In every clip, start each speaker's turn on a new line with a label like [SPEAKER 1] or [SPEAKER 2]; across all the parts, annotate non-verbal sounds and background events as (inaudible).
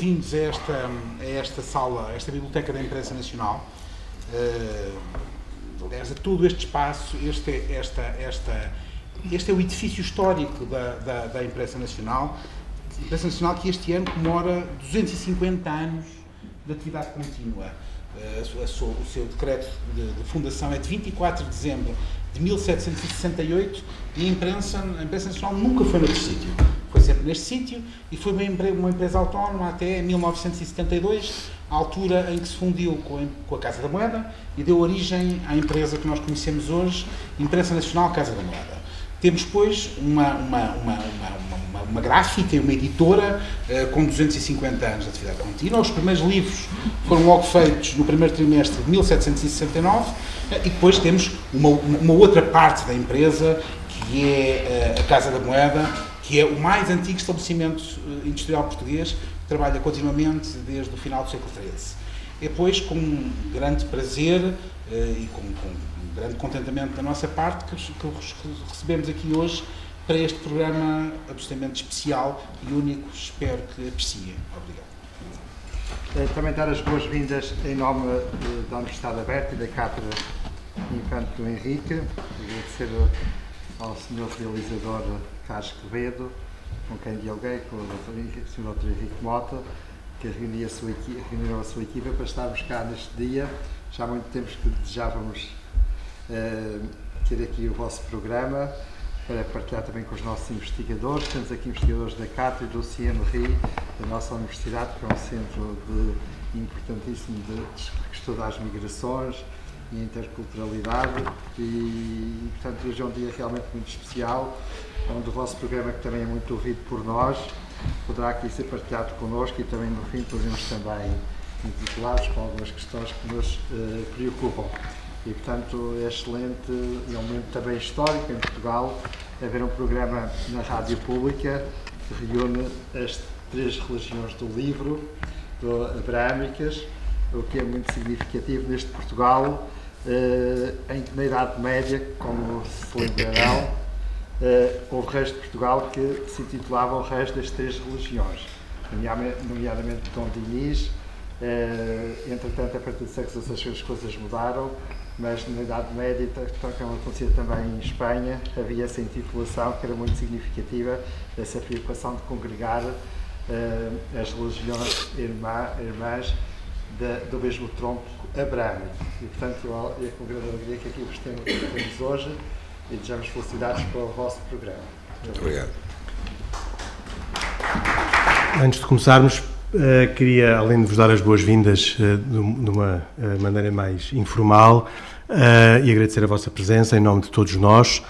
[SPEAKER 1] bem-vindos a esta, a esta sala, a esta biblioteca da imprensa nacional. Uh, aliás, a todo este espaço, este, é, esta, esta, este é o edifício histórico da, da, da imprensa nacional. imprensa nacional que este ano comemora 250 anos de atividade contínua. Uh, a, a, o seu decreto de, de fundação é de 24 de dezembro de 1768 e a imprensa, a imprensa nacional nunca foi noutro sítio por exemplo, neste sítio, e foi uma empresa, uma empresa autónoma até 1972, a altura em que se fundiu com a, com a Casa da Moeda e deu origem à empresa que nós conhecemos hoje, Imprensa Nacional Casa da Moeda. Temos, pois, uma, uma, uma, uma, uma gráfica e uma editora eh, com 250 anos de atividade contínua. Os primeiros livros foram logo feitos no primeiro trimestre de 1769 eh, e depois temos uma, outra parte da empresa, que é eh, a Casa da Moeda, que é o mais antigo estabelecimento eh, industrial português, que trabalha continuamente desde o final do século XIII. depois, com grande prazer eh, e com, com grande contentamento da nossa parte, que, que recebemos aqui hoje para este programa absolutamente especial
[SPEAKER 2] e único. Espero que apreciem. Obrigado. Eh, também dar as boas-vindas em nome da Universidade Aberta e da Cátedra Infante do Henrique. Agradecer ao Senhor Realizador Carlos Quevedo, com quem dialoguei, com o Sr. Dr. Henrique Mota, que reuniu a sua, reuniram a sua equipa para estarmos cá neste dia. Já há muito tempo que desejávamos uh, ter aqui o vosso programa para partilhar também com os nossos investigadores. Temos aqui investigadores da e do CNRI, da nossa universidade, que é um centro de, importantíssimo de, que estuda as migrações e a interculturalidade. E, portanto, hoje é um dia realmente muito especial é um do vosso programa, que também é muito ouvido por nós, poderá aqui ser partilhado connosco e também no fim podemos também intitulados com algumas questões que nos eh, preocupam. E, portanto, é excelente e é um momento também histórico em Portugal haver um programa na rádio pública que reúne as três religiões do livro, do abraâmicas, o que é muito significativo neste Portugal, eh, em que na Idade Média, como se lembrarão, uh, o Reis de Portugal, que se intitulava O Reis das Três Religiões, nomeadamente Dom Dinis. Uh, entretanto, a partir do século XVI as coisas mudaram, mas na Idade Média, que é acontecia também em Espanha, havia essa intitulação que era muito significativa, essa preocupação de congregar uh, as religiões irmã, irmãs do mesmo tronco abrâmico. E, portanto, eu, a congregação grega que aqui vos temos hoje e desejamos felicidades pelo vosso programa. Muito obrigado.
[SPEAKER 3] Antes de começarmos, eh, queria, além de vos dar as boas-vindas de eh, uma eh, maneira mais informal, e agradecer a vossa presença em nome de todos nós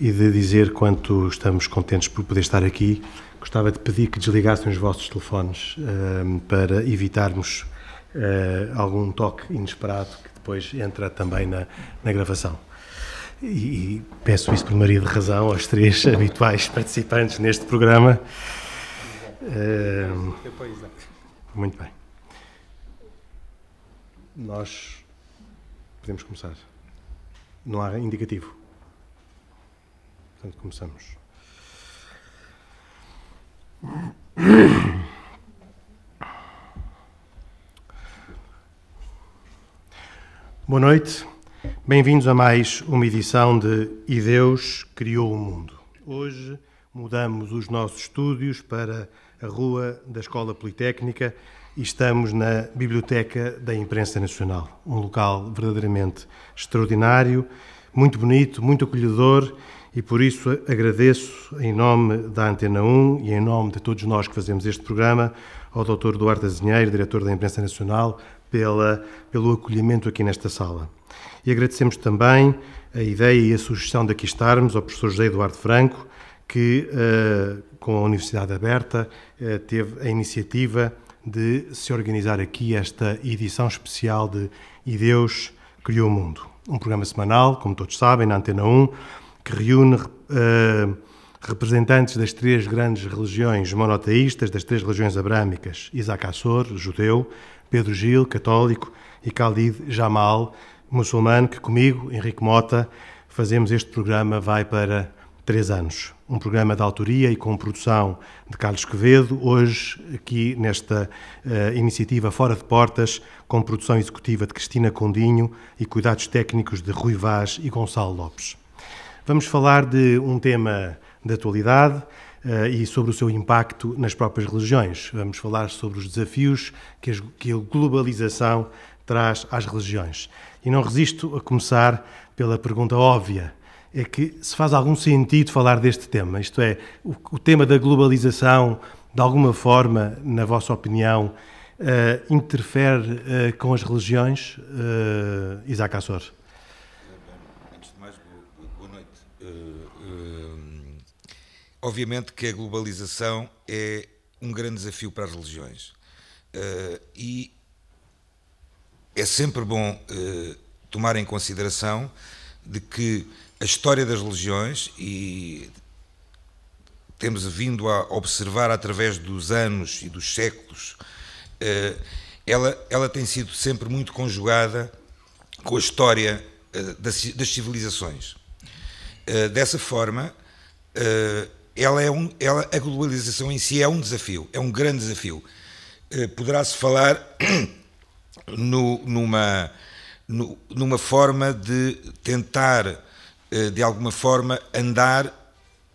[SPEAKER 3] e de dizer quanto estamos contentes por poder estar aqui. Gostava de pedir que desligassem os vossos telefones para evitarmos algum toque inesperado que depois entra também na, na gravação e peço isso por maria de razão aos três (laughs) habituais participantes neste programa.
[SPEAKER 2] Uh,
[SPEAKER 3] muito bem. Nós podemos começar. Não há indicativo. Portanto, começamos. Boa noite. Bem-vindos a mais uma edição de E Deus Criou o Mundo. Hoje mudamos os nossos estúdios para a Rua da Escola Politécnica e estamos na Biblioteca da Imprensa Nacional, um local verdadeiramente extraordinário, muito bonito, muito acolhedor e por isso agradeço em nome da Antena 1 e em nome de todos nós que fazemos este programa ao Dr. Duarte Azinheiro, diretor da Imprensa Nacional, pela, pelo acolhimento aqui nesta sala. E agradecemos também a ideia e a sugestão de aqui estarmos ao professor José Eduardo Franco, que, eh, com a Universidade Aberta, eh, teve a iniciativa de se organizar aqui esta edição especial de E Deus Criou o Mundo. Um programa semanal, como todos sabem, na Antena 1, que reúne uh, representantes das três grandes religiões monoteístas, das três religiões abrâmicas, Isaac Assor, judeu, Pedro Gil, católico, e Khalid Jamal, muçulmano, que comigo, Henrique Mota, fazemos este programa vai para três anos. Um programa de autoria e com produção de Carlos Quevedo, hoje aqui nesta uh, iniciativa Fora de Portas, com produção executiva de Cristina Condinho e cuidados técnicos de Rui Vaz e Gonçalo Lopes. Vamos falar de um tema de atualidade, eh, e sobre o seu impacto nas próprias religiões. Vamos falar sobre os desafios que, as, que a globalização traz às religiões. E não resisto a começar pela pergunta óbvia é que se faz algum sentido falar deste tema, isto é, o, o tema da globalização, de alguma forma, na vossa opinião, uh, interfere uh, com as religiões, uh, Isaac Assor?
[SPEAKER 4] Obviamente que a globalização é um grande desafio para as religiões. Uh, e é sempre bom uh, tomar em consideração de que a história das religiões, e temos vindo a observar através dos anos e dos séculos, uh, ela, ela tem sido sempre muito conjugada com a história das, das, civilizações. Dessa forma, ela é um, ela, a globalização em si é um desafio, é um grande desafio. Eh, poderá-se falar (clears throat) no, numa, no, numa forma de tentar, eh, de alguma forma, andar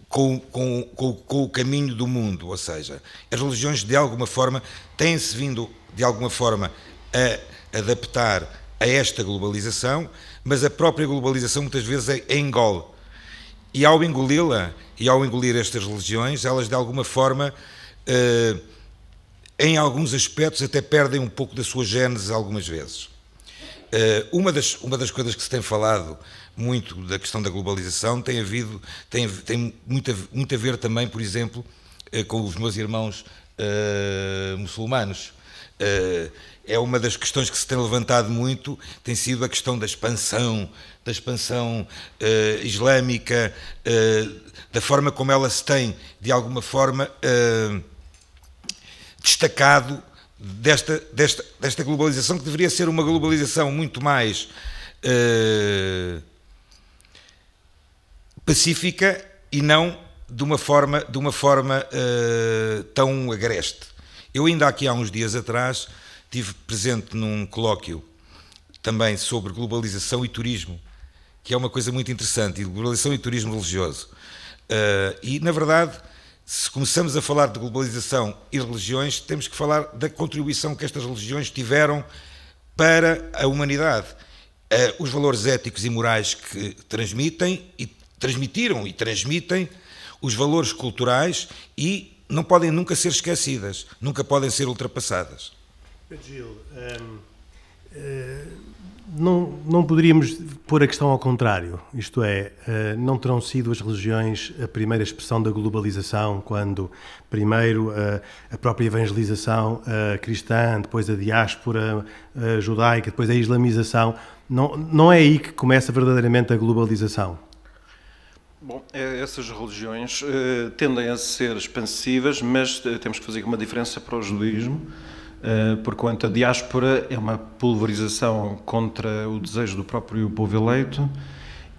[SPEAKER 4] com, com, com, com o caminho do mundo, ou seja, as religiões de alguma forma têm-se vindo, de alguma forma, a adaptar a esta globalização, mas a própria globalização muitas vezes é, é engole e ao engoli-la, e ao engolir estas religiões, elas de alguma forma, eh, em alguns aspectos, até perdem um pouco da sua gênese algumas vezes. Eh, uma, das, uma das coisas que se tem falado muito da questão da globalização tem, havido, tem, tem muito, a, muito a ver também, por exemplo, eh, com os meus irmãos muçulmanos é uma das questões que se tem levantado muito, tem sido a questão da expansão da expansão uh, islâmica, uh, da forma como ela se tem, de alguma forma, uh, destacado desta, desta, desta globalização, que deveria ser uma globalização muito mais pacífica e não de uma forma, de uma forma tão agreste. Eu ainda aqui há uns dias atrás estive presente num colóquio também sobre globalização e turismo que é uma coisa muito interessante, e globalização e turismo religioso. Uh, e, na verdade, se começamos a falar de globalização e religiões, temos que falar da contribuição que estas religiões tiveram para a humanidade. Uh, os valores éticos e morais que transmitem e transmitiram e transmitem os valores culturais e não podem nunca ser esquecidas, nunca podem ser ultrapassadas.
[SPEAKER 3] Gil, um, ehm, uh eh, não, não poderíamos pôr a questão ao contrário, isto é, eh, não terão sido as religiões a primeira expressão da globalização, quando primeiro eh, a própria evangelização eh, cristã, depois a diáspora judaica, depois a islamização. Não, não é aí que começa verdadeiramente a globalização?
[SPEAKER 5] Bom, essas religiões tendem a ser expansivas, mas temos que fazer uma diferença para o judaísmo. Eh, porquanto a diáspora é uma pulverização contra o desejo do próprio povo eleito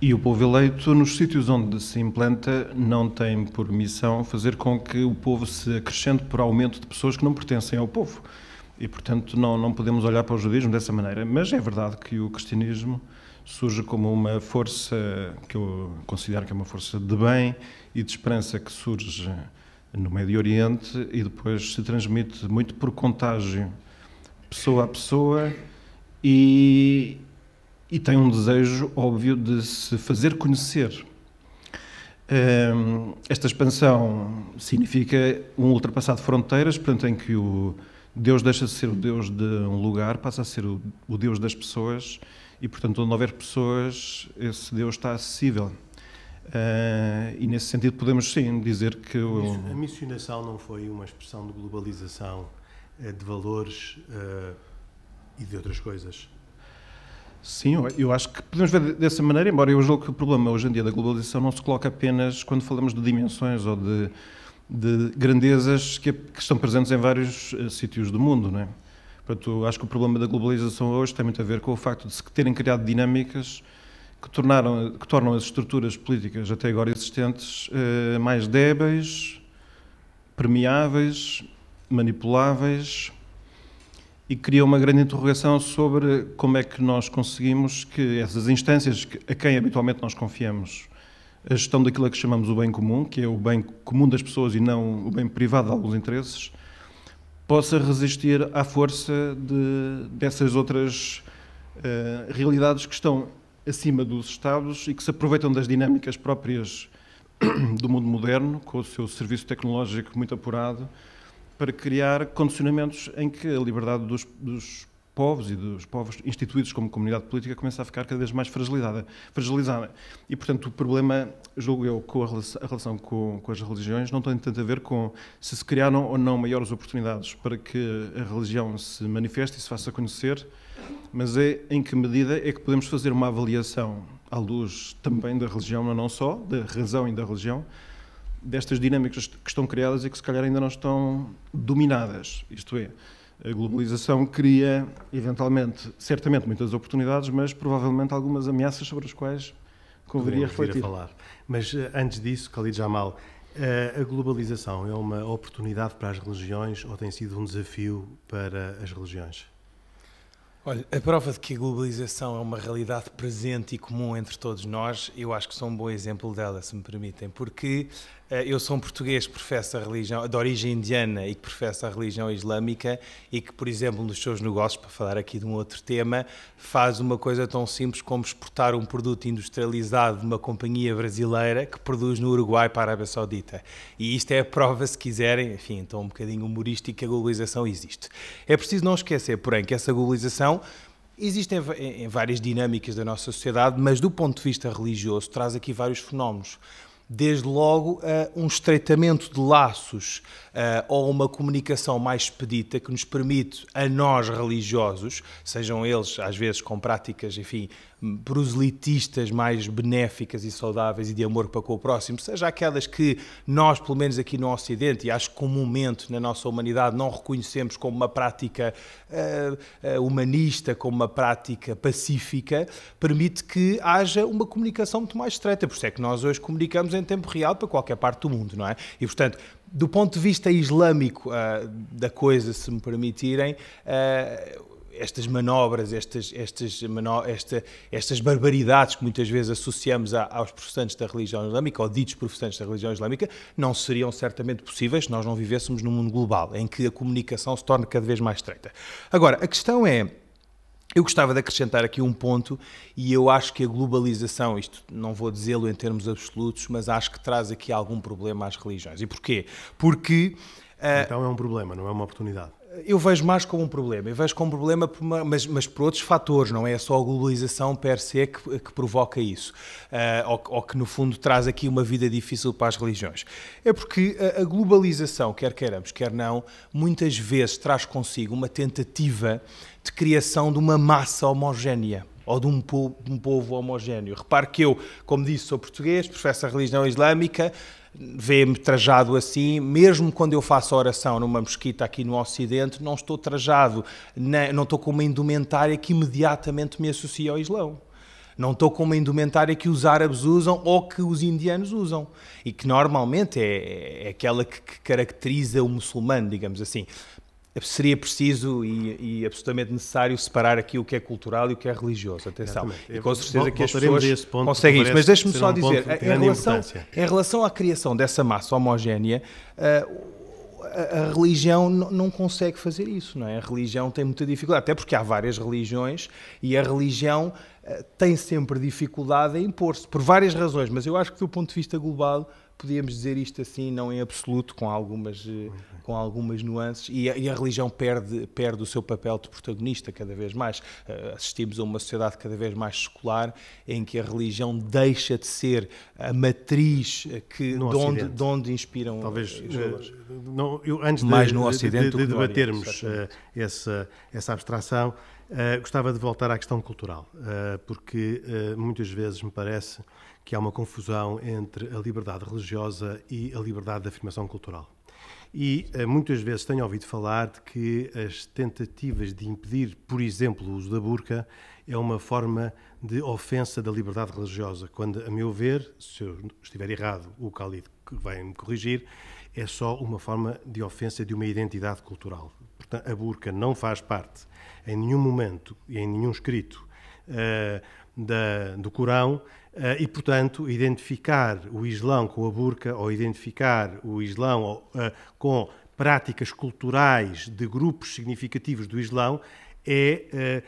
[SPEAKER 5] e o povo eleito, nos sítios onde se implanta, não tem por missão fazer com que o povo se acrescente por aumento de pessoas que não pertencem ao povo. E, portanto, não, não podemos olhar para o judaísmo dessa maneira. Mas é verdade que o cristianismo surge como uma força que eu considero que é uma força de bem e de esperança que surge no Médio Oriente e depois se transmite muito por contágio, pessoa a pessoa, e, e tem um desejo óbvio de se fazer conhecer. Hum, esta expansão significa um ultrapassado de fronteiras, portanto, em que o Deus deixa de ser o Deus de um lugar, passa a ser o, o Deus das pessoas, e, portanto, onde houver pessoas, esse Deus está acessível. Uh, e nesse sentido podemos sim dizer que... O... A
[SPEAKER 3] missionação não foi uma expressão de globalização eh, de valores uh, e de outras coisas?
[SPEAKER 5] Sim, eu acho que podemos ver dessa maneira, embora eu julgo que o problema hoje em dia da globalização não se coloca apenas quando falamos de dimensões ou de, de grandezas que, que, estão presentes em vários uh, sítios do mundo, não é? Portanto, acho que o problema da globalização hoje tem muito a ver com o facto de se terem criado dinâmicas que, tornaram, que tornam as estruturas políticas até agora existentes eh, mais débeis, permeáveis, manipuláveis e cria uma grande interrogação sobre como é que nós conseguimos que essas instâncias a quem habitualmente nós confiamos, a gestão daquilo a que chamamos o bem comum, que é o bem comum das pessoas e não o bem privado de alguns interesses, possa resistir à força de, dessas outras uh, realidades que estão acima dos Estados e que se aproveitam das dinâmicas próprias (clears throat) do mundo moderno, com o seu serviço tecnológico muito apurado, para criar condicionamentos em que a liberdade dos, dos povos e dos povos instituídos como comunidade política começa a ficar cada vez mais fragilizada. fragilizada. E, portanto, o problema, julgo eu, com a relação, a relação com, com, as religiões não tem tanto a ver com se se criaram ou não maiores oportunidades para que a religião se manifeste e se faça conhecer, mas é em que medida é que podemos fazer uma avaliação à luz também da religião, mas não só, da razão e da religião, destas dinâmicas que estão criadas e que se calhar ainda não estão dominadas. Isto é, a globalização cria, eventualmente, certamente muitas oportunidades, mas provavelmente algumas ameaças sobre as quais conviria refletir. falar.
[SPEAKER 3] Mas eh, antes disso, Khalid Jamal, eh, a globalização é uma oportunidade para as religiões ou tem sido um desafio para as religiões?
[SPEAKER 4] Olha,
[SPEAKER 6] a prova de que a globalização é uma realidade presente e comum entre todos nós, eu acho que sou um bom exemplo dela, se me permitem, porque eh, eu sou um português que professa a religião, de origem indiana e que professa a religião islâmica e que, por exemplo, nos seus negócios, para falar aqui de um outro tema, faz uma coisa tão simples como exportar um produto industrializado de uma companhia brasileira que produz no Uruguai para a Arábia Saudita. E isto é a prova, se quiserem, enfim, então um bocadinho humorístico, que a globalização existe. É preciso não esquecer, porém, que essa globalização Existem várias dinâmicas da nossa sociedade, mas do ponto de vista religioso traz aqui vários fenómenos desde logo uh, um estreitamento de laços uh, ou uma comunicação mais expedita que nos permite a nós religiosos, sejam eles às vezes com práticas, enfim, proselitistas mais benéficas e saudáveis e de amor para com o próximo, seja aquelas que nós, pelo menos aqui no Ocidente, e acho que comumente na nossa humanidade, não reconhecemos como uma prática uh, humanista, como uma prática pacífica, permite que haja uma comunicação muito mais estreita. Por isso é que nós hoje comunicamos em tempo real para qualquer parte do mundo, não é? E, portanto, do ponto de vista islâmico uh, da coisa, se me permitirem, uh, estas manobras, estas, estas, mano, esta, estas barbaridades que muitas vezes associamos a, aos professantes da religião islâmica, ou ditos professantes da religião islâmica, não seriam certamente possíveis se nós não vivêssemos num mundo global, em que a comunicação se torna cada vez mais estreita. Agora, a questão é. Eu gostava de acrescentar aqui um ponto, e eu acho que a globalização, isto não vou dizê-lo em termos absolutos, mas acho que traz aqui algum problema às religiões. E porquê? Porque. Uh, então é um problema, não é uma oportunidade. Eu vejo mais como um problema. Eu vejo como um problema, mas, mas por outros fatores, não é? é só a globalização per se que, que provoca isso, uh, ou, ou, que no fundo traz aqui uma vida difícil para as religiões. É porque a, a globalização, quer queiramos, quer não, muitas vezes traz consigo uma tentativa de criação de uma massa homogénea ou de um povo, de um povo homogéneo. Repare que eu, como disse, sou português, professo a religião islâmica, vê-me trajado assim, mesmo quando eu faço oração numa mesquita aqui no Ocidente, não estou trajado, né, não estou com uma indumentária que imediatamente me associa ao Islão. Não estou com uma indumentária que os árabes usam ou que os indianos usam. E que normalmente é, é aquela que, que caracteriza o muçulmano, digamos assim seria preciso e, e, absolutamente necessário separar aqui o que é cultural e o que é religioso. Atenção. Exatamente. E com certeza que as pessoas ponto, conseguem isso. Mas deixe-me só um dizer, em relação, em relação à criação dessa massa homogénea, uh, a, a religião não consegue fazer isso, não é? A religião tem muita dificuldade, até porque há várias religiões e a religião uh, tem sempre dificuldade em impor-se, por várias razões, mas eu acho que do ponto de vista global podíamos dizer isto assim, não em absoluto, com algumas, eh, com algumas nuances, e a, e a, religião perde, perde o seu papel de protagonista cada vez mais. Eh, assistimos a uma sociedade cada vez mais secular, em que a religião deixa de ser a matriz eh, que, de, onde, de onde inspiram Talvez, os valores.
[SPEAKER 3] Não, eu, antes mais de, no Ocidente de, de, de debatermos essa, essa abstração, uh, gostava de voltar à questão cultural, uh, porque uh, muitas vezes me parece que há uma confusão entre a liberdade religiosa e a liberdade de afirmação cultural. E eh, muitas vezes tenho ouvido falar de que as tentativas de impedir, por exemplo, o uso da burca é uma forma de ofensa da liberdade religiosa, quando, a meu ver, se eu estiver errado, o Khalid vai me corrigir, é só uma forma de ofensa de uma identidade cultural. Portanto, a burca não faz parte, em nenhum momento e em nenhum escrito, uh, da, do Corão eh, e, portanto, identificar o Islão com a burca ou identificar o Islão eh, com práticas culturais de grupos significativos do Islão é eh,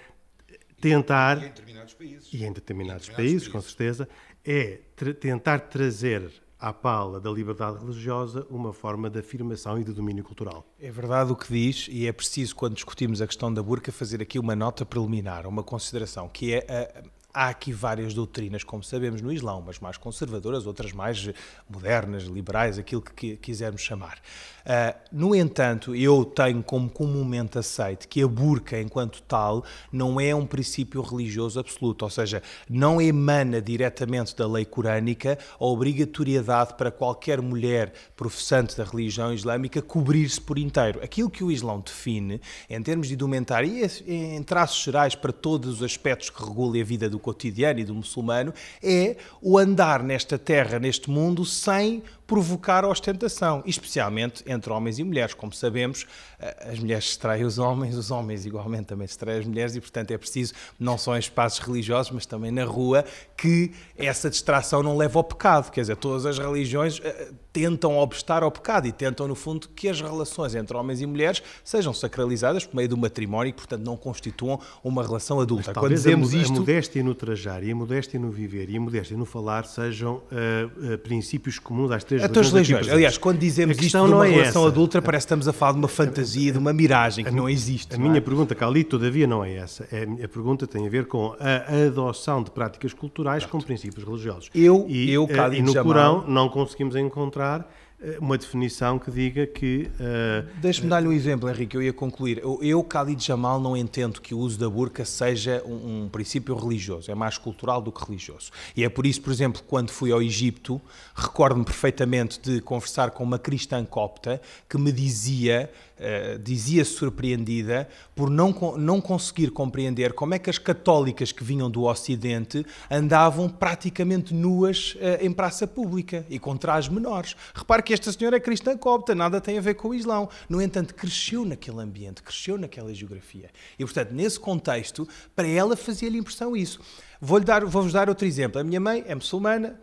[SPEAKER 3] tentar. E em determinados países. Em determinados países, países, com certeza, é tra tentar trazer à pala da liberdade religiosa uma forma de afirmação e de domínio
[SPEAKER 6] cultural. É verdade o que diz, e é preciso, quando discutimos a questão da burca, fazer aqui uma nota preliminar, uma consideração, que é Há aqui várias doutrinas, como sabemos, no Islão, umas mais conservadoras, outras mais modernas, liberais, aquilo que quisermos chamar. Uh, no entanto, eu tenho como comumente aceito que a burca, enquanto tal, não é um princípio religioso absoluto, ou seja, não emana diretamente da lei corânica a obrigatoriedade para qualquer mulher professante da religião islâmica cobrir-se por inteiro. Aquilo que o Islão define, em termos de idumentária, e em traços gerais para todos os aspectos que regulem a vida do cotidiano e do muçulmano, é o andar nesta terra, neste mundo, sem provocar ostentação, especialmente entre homens e mulheres. Como sabemos, eh, as mulheres distraem os homens, os homens igualmente também distraem as mulheres e, portanto, é preciso, não só em espaços religiosos, mas também na rua, que essa distração não leve ao pecado. Quer dizer, todas as religiões eh, tentam obstar ao pecado e tentam, no fundo, que as relações entre homens e mulheres sejam sacralizadas por meio do matrimónio e, portanto, não constituam uma relação adulta. Mas, Quando dizemos a, isto... a
[SPEAKER 3] modéstia no trajar e a modéstia no viver e a modéstia no falar sejam uh, uh, princípios comuns às três todas as tuas religiões. Aliás, quando dizemos isto de uma é relação essa. adulta, parece que estamos a falar de uma fantasia, de uma miragem que a, não existe. A não é? minha pergunta, Cali, todavia não é essa. É, a minha pergunta tem a ver com a adoção de práticas culturais Pronto. com princípios religiosos. Eu, e, eu eh, Cali, e no Jamal, Corão
[SPEAKER 6] não conseguimos encontrar eh, uma definição que diga que. Uh, eh, Deixe-me dar-lhe um exemplo, Henrique, eu ia concluir. Eu, eu, Khalid Jamal, não entendo que o uso da burca seja um, um, princípio religioso, é mais cultural do que religioso. E é por isso, por exemplo, quando fui ao Egito, recordo-me perfeitamente de conversar com uma cristã copta que me dizia eh, dizia-se surpreendida por não, não conseguir compreender como é que as católicas que vinham do Ocidente andavam praticamente nuas uh, em praça pública e com trajes menores. Repare que esta senhora é cristã copta, nada tem a ver com o Islão. No entanto, cresceu naquele ambiente, cresceu naquela geografia. E, portanto, nesse contexto, para ela fazia-lhe impressão isso. Vou-vos dar, vou dar outro exemplo. A minha mãe é muçulmana,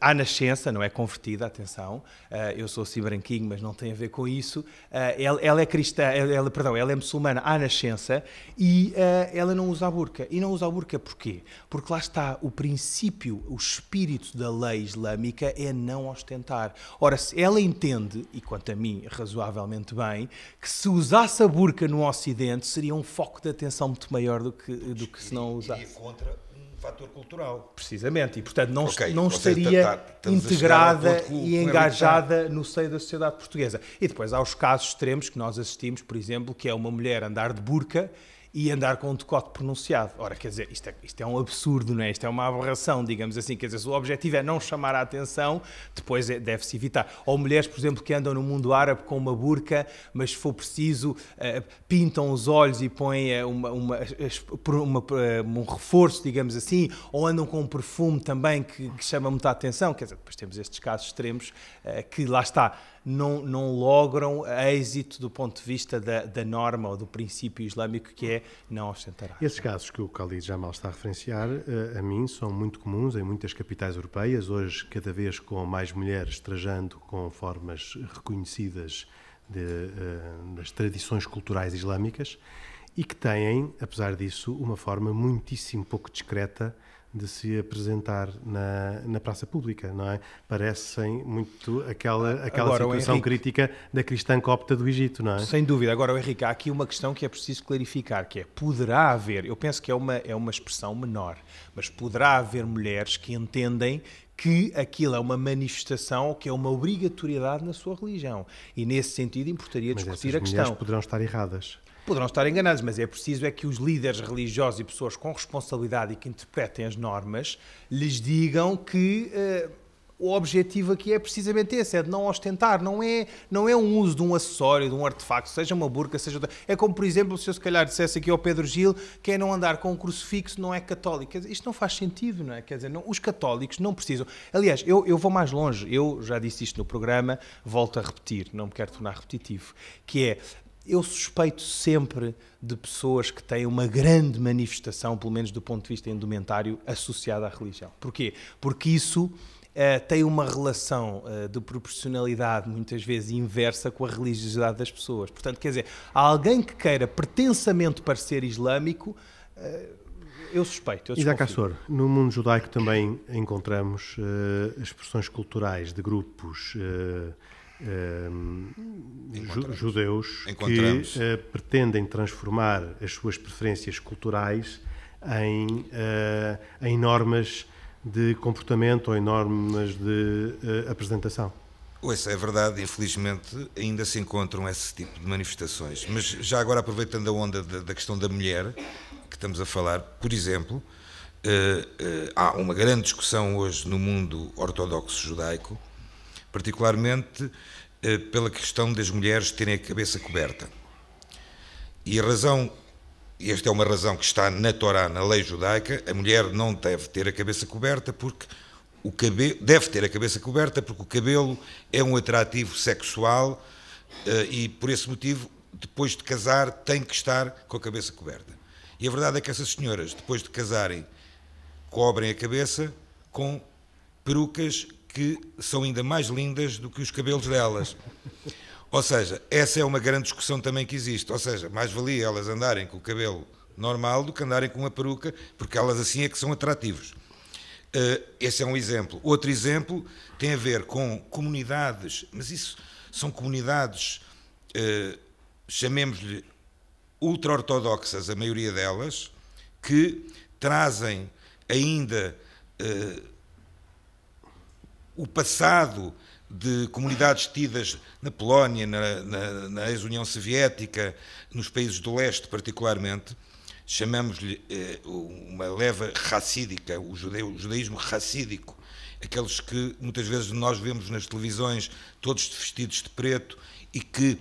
[SPEAKER 6] à nascença, não é convertida, atenção, ah, eu sou assim branquinho, mas não tem a ver com isso. Ah, ela, é cristã, ela, perdão, ela é muçulmana à nascença e ah, ela não usa a burca. E não usa a burca porquê? Porque lá está o princípio, o espírito da lei islâmica é não ostentar. Ora, se ela entende, e quanto a mim razoavelmente bem, que se usasse a burca no Ocidente seria um foco de atenção muito maior do que, do que se não usasse. E contra fator cultural. Precisamente, e portanto não, okay, não estaria integrada um e engajada no seio da sociedade portuguesa. E depois há os casos extremos que nós assistimos, por exemplo, que é uma mulher andar de burca e andar com um decote pronunciado. Ora, quer dizer, isto é, isto é um absurdo, não é? Isto é uma aberração, digamos assim. Quer dizer, se o objetivo é não chamar a atenção, depois é, deve-se evitar. Ou mulheres, por exemplo, que andam no mundo árabe com uma burca, mas se for preciso, uh, pintam os olhos e põem eh, uma, uma, uma, eh, um reforço, digamos assim, ou andam com um perfume também que, que chama muita atenção. Quer dizer, depois temos estes casos extremos uh, que lá está não, não logram êxito do ponto de vista da, da, norma ou do princípio islâmico que é não ostentarás. Esses casos que
[SPEAKER 3] o Khalid Jamal está a referenciar, eh, a mim, são muito comuns em muitas capitais europeias, hoje cada vez com mais mulheres trajando com formas reconhecidas de, eh, das tradições culturais islâmicas e que têm, apesar disso, uma forma muitíssimo pouco discreta de se apresentar na, na praça pública, não é? Parecem muito aquela, ah, aquela Agora, situação Henrique, crítica da cristã copta do Egito, não é? Sem
[SPEAKER 6] dúvida. Agora, Henrique, há aqui uma questão que é preciso clarificar, que é, poderá haver, eu penso que é uma, é uma expressão menor, mas poderá haver mulheres que entendem que aquilo é uma manifestação, que é uma obrigatoriedade na sua religião. E nesse sentido importaria discutir a questão. Mas
[SPEAKER 3] poderão estar erradas.
[SPEAKER 6] Poderão estar enganados, mas é preciso é que os líderes religiosos e pessoas com responsabilidade e que interpretem as normas lhes digam que uh, o objetivo aqui é precisamente esse, é de não ostentar, não é, não é um uso de um acessório, de um artefacto, seja uma burca, seja outra. É como, por exemplo, se eu se calhar dissesse aqui ao Pedro Gil, quem é não andar com um crucifixo não é católico. Dizer, isto não faz sentido, não é? Quer dizer, não, os católicos não precisam. Aliás, eu, eu vou mais longe, eu já disse isto no programa, volto a repetir, não me quero tornar repetitivo, que é, eu suspeito sempre de pessoas que têm uma grande manifestação, pelo menos do ponto de vista indumentário, associada à religião. Porquê? Porque isso Uh, tem uma relação uh, de proporcionalidade muitas vezes inversa com a religiosidade das pessoas. Portanto, quer dizer, alguém que queira pretensamente parecer islâmico, uh, eu suspeito. Eu e
[SPEAKER 3] no mundo judaico também encontramos expressões culturais de grupos Ehm, judeus que uh, pretendem transformar as suas preferências culturais em, uh, em normas de comportamento ou em normas de eh, apresentação.
[SPEAKER 4] Isso é verdade, infelizmente ainda se encontram esse tipo de manifestações. Mas já agora, aproveitando a onda da, da questão da mulher, que estamos a falar, por exemplo, há uma grande discussão hoje no mundo ortodoxo judaico particularmente eh, pela questão das mulheres terem a cabeça coberta. E a razão, e esta é uma razão que está na Torá, na lei judaica, a mulher não deve ter a cabeça coberta porque o cabelo deve ter a cabeça coberta porque o cabelo é um atrativo sexual eh, e por esse motivo, depois de casar, tem que estar com a cabeça coberta. E a verdade é que essas senhoras, depois de casarem, cobrem a cabeça com perucas que são ainda mais lindas do que os cabelos delas. Ou seja, essa é uma grande discussão também que existe. Ou seja, mais valia elas andarem com o cabelo normal do que andarem com uma peruca, porque elas assim é que são atrativos. Eh, esse é um exemplo. Outro exemplo tem a ver com comunidades, mas isso são comunidades, eh, chamemos-lhe ultra-ortodoxas, a maioria delas, que trazem ainda eh, o passado de comunidades tidas na Polónia, na, na, na ex-União Soviética, nos países do leste particularmente, chamamos-lhe eh, uma leva racídica, o, judeu, o judaísmo racídico, aqueles que muitas vezes nós vemos nas televisões, todos vestidos de preto e que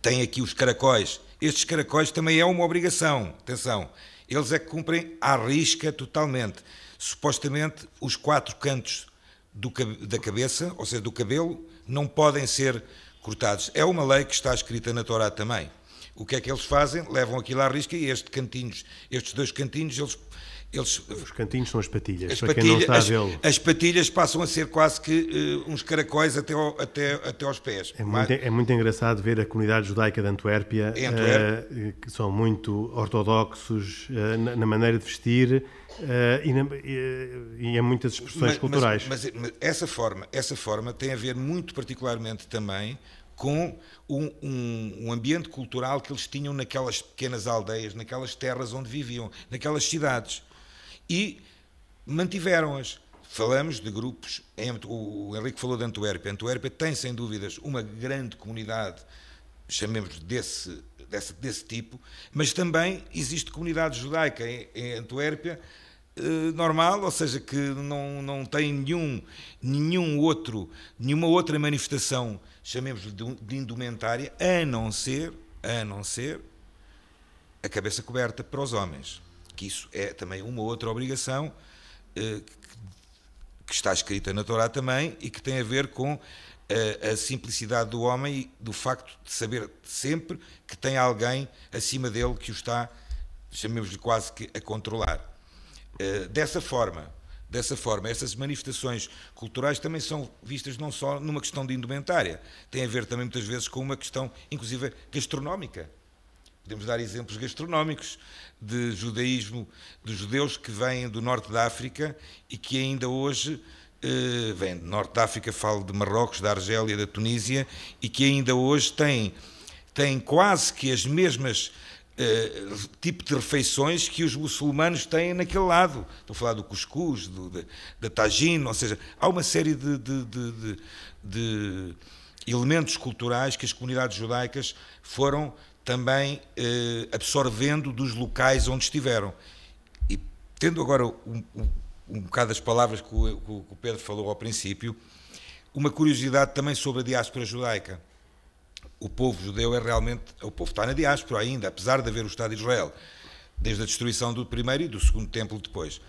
[SPEAKER 4] têm aqui os caracóis. Estes caracóis também é uma obrigação, atenção, eles é que cumprem à risca totalmente. Supostamente os quatro cantos do, da cabeça, ou seja, do cabelo, não podem ser cortados. É uma lei que está escrita na Torá também. O que é que eles fazem? Levam aquilo à risca e estes cantinhos, estes dois cantinhos, eles eles, os cantinhos são as patilhas, as para patilha, quem não está as, a vê-lo. As patilhas passam a ser quase que uh, uns caracóis até, ao, até, até aos pés. É, é, muito,
[SPEAKER 3] é muito engraçado ver a comunidade judaica de Antuérpia, Uh, que são muito ortodoxos uh, na, na, maneira de vestir e, na, e, e em muitas expressões mas, culturais.
[SPEAKER 4] Mas, mas, essa, forma, essa forma tem a ver muito particularmente também com um, um, um, ambiente cultural que eles tinham naquelas pequenas aldeias, naquelas terras onde viviam, naquelas cidades e mantiveram-as. Falamos de grupos, o Henrique falou de Antuérpia. Antuérpia tem, sem dúvidas, uma grande comunidade, chamemos desse, desse, desse tipo, mas também existe comunidade judaica em, em Antuérpia eh, normal, ou seja, que não, não tem nenhum, nenhum outro, nenhuma outra manifestação, chamemos de, de indumentária, a não ser, a não ser a cabeça coberta para os homens que isso é também uma outra obrigação eh, que está escrita na Torá também e que tem a ver com eh, a simplicidade do homem e do facto de saber sempre que tem alguém acima dele que o está, chamemos-lhe quase que, a controlar. Eh, dessa forma, dessa forma. Essas manifestações culturais também são vistas não só numa questão de indumentária, tem a ver também muitas vezes com uma questão, inclusive, gastronómica. Podemos dar exemplos gastronómicos de judaísmo de judeus que vêm do norte da África e que ainda hoje eh, vêm do norte da África, falo de Marrocos, da Argélia, da Tunísia e que ainda hoje têm, têm quase que as mesmas eh, tipo de refeições que os muçulmanos têm naquele lado. Estou a falar do cuscuz, do, da, da tagine, ou seja, há uma série de, de, de, de elementos culturais que as comunidades judaicas foram também eh, absorvendo dos locais onde estiveram. E tendo agora um, um, um bocado as palavras que o, que o, Pedro falou ao princípio, uma curiosidade também sobre a diáspora judaica. O povo judeu é realmente. O povo está na diáspora ainda, apesar de haver o Estado de Israel, desde a destruição do primeiro e do segundo templo depois.